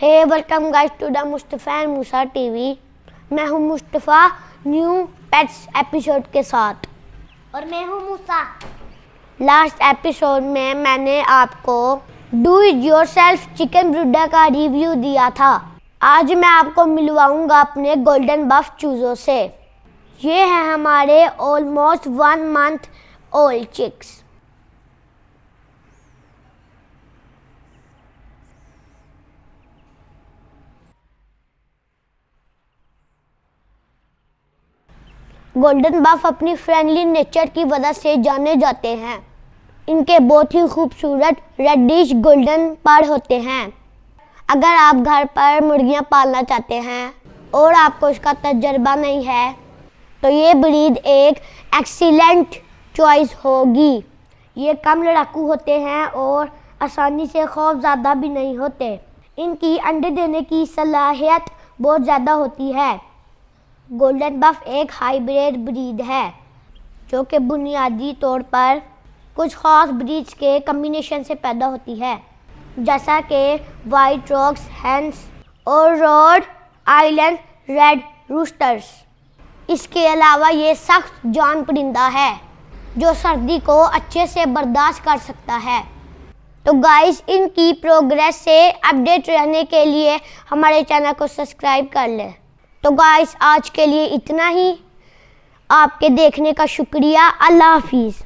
hey welcome guys to the Mustafa and Musa TV मैं हूं Mustafa new pets episode के साथ और मैं हूं मूसा लास्ट एपिसोड में मैंने आपको do it yourself chicken brooder का रिव्यू दिया था आज मैं आपको मिलवाऊंगा अपने गोल्डन बफ चूज़ों से ये है हमारे almost one month old chicks golden buff अपनी फ्रेंडली नेचर की वजह से जाने जाते हैं इनके बहुत ही खूबसूरत रेडिश गोल्डन पार होते हैं अगर आप घर पर मुर्गियां पालना चाहते हैं और आपको इसका तजर्बा नहीं है तो ये ब्रीड एक एक्सीलेंट चॉइस होगी ये कम लड़ाकू होते हैं और आसानी से खौफ ज़्यादा भी नहीं होते इनकी अंडे देने की सलाहियत बहुत ज़्यादा होती है गोल्डन बफ एक हाइब्रिड ब्रीड है जो कि बुनियादी तौर पर कुछ ख़ास ब्रीड्स के कम्बिनेशन से पैदा होती है जैसा कि वाइट रॉक्स हैंस और रोड आइलैंड रेड रूस्टर्स इसके अलावा ये सख्त जान परिंदा है जो सर्दी को अच्छे से बर्दाश्त कर सकता है तो गाइस इनकी प्रोग्रेस से अपडेट रहने के लिए हमारे चैनल को सब्सक्राइब कर लें तो गाइस आज के लिए इतना ही आपके देखने का शुक्रिया अल्लाह हाफिज़